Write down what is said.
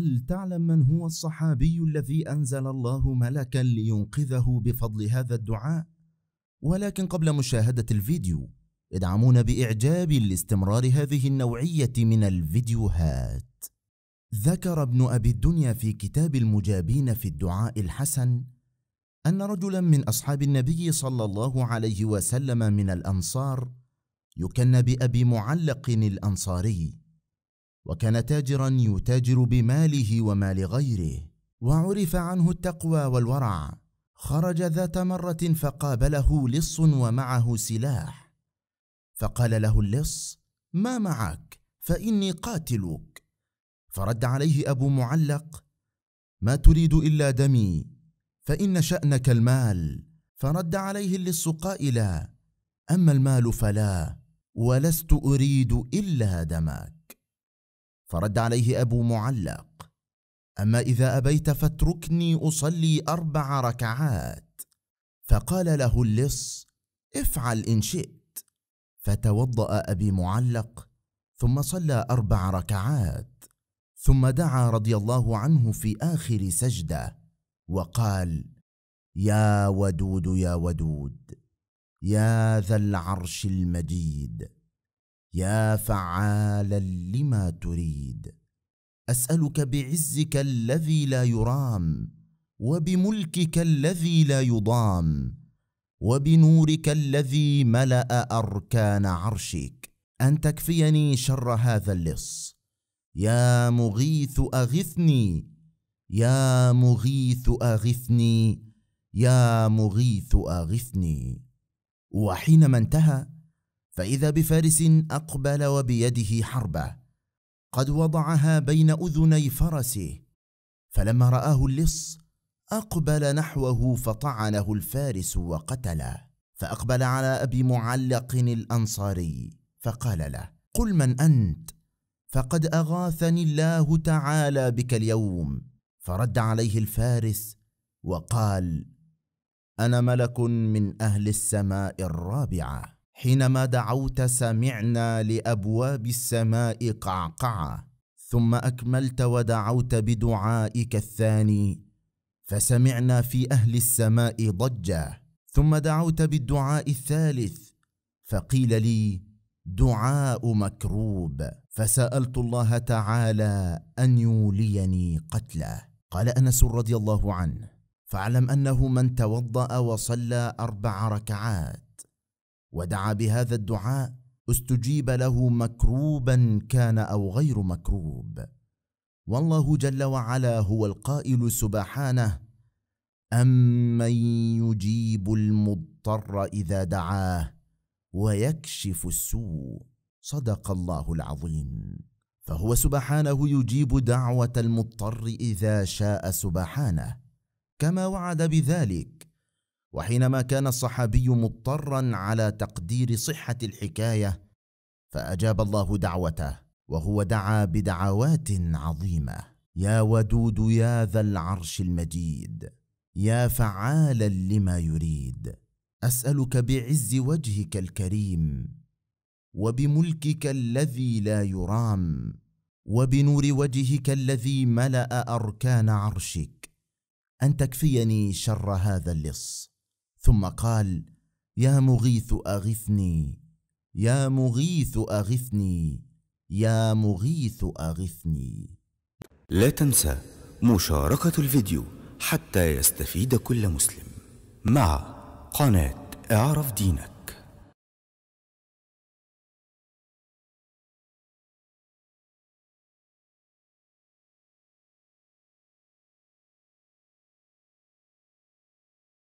هل تعلم من هو الصحابي الذي انزل الله ملكا لينقذه بفضل هذا الدعاء ولكن قبل مشاهده الفيديو ادعمونا باعجاب لاستمرار هذه النوعيه من الفيديوهات ذكر ابن ابي الدنيا في كتاب المجابين في الدعاء الحسن ان رجلا من اصحاب النبي صلى الله عليه وسلم من الانصار يكن بابي معلق الانصاري وكان تاجرا يتاجر بماله ومال غيره وعرف عنه التقوى والورع خرج ذات مره فقابله لص ومعه سلاح فقال له اللص ما معك فاني قاتلك فرد عليه ابو معلق ما تريد الا دمي فان شانك المال فرد عليه اللص قائلا اما المال فلا ولست اريد الا دمك فرد عليه ابو معلق اما اذا ابيت فاتركني اصلي اربع ركعات فقال له اللص افعل ان شئت فتوضا ابي معلق ثم صلى اربع ركعات ثم دعا رضي الله عنه في اخر سجده وقال يا ودود يا ودود يا ذا العرش المجيد يا فعالا لما تريد اسالك بعزك الذي لا يرام وبملكك الذي لا يضام وبنورك الذي ملا اركان عرشك ان تكفيني شر هذا اللص يا مغيث اغثني يا مغيث اغثني يا مغيث اغثني وحينما انتهى فإذا بفارس أقبل وبيده حربة قد وضعها بين أذني فرسه فلما رآه اللص أقبل نحوه فطعنه الفارس وقتله فأقبل على أبي معلق الأنصاري فقال له قل من أنت فقد أغاثني الله تعالى بك اليوم فرد عليه الفارس وقال انا ملك من اهل السماء الرابعه حينما دعوت سمعنا لابواب السماء قعقعه ثم اكملت ودعوت بدعائك الثاني فسمعنا في اهل السماء ضجه ثم دعوت بالدعاء الثالث فقيل لي دعاء مكروب فسالت الله تعالى ان يوليني قتله قال انس رضي الله عنه فاعلم انه من توضا وصلى اربع ركعات ودعا بهذا الدعاء استجيب له مكروبا كان او غير مكروب والله جل وعلا هو القائل سبحانه امن يجيب المضطر اذا دعاه ويكشف السوء صدق الله العظيم فهو سبحانه يجيب دعوه المضطر اذا شاء سبحانه كما وعد بذلك وحينما كان الصحابي مضطرا على تقدير صحه الحكايه فاجاب الله دعوته وهو دعا بدعوات عظيمه يا ودود يا ذا العرش المجيد يا فعالا لما يريد اسالك بعز وجهك الكريم وبملكك الذي لا يرام وبنور وجهك الذي ملا اركان عرشك ان تكفيني شر هذا اللص ثم قال يا مغيث اغثني يا مغيث اغثني يا مغيث اغثني لا تنسى مشاركه الفيديو حتى يستفيد كل مسلم مع قناه اعرف دينك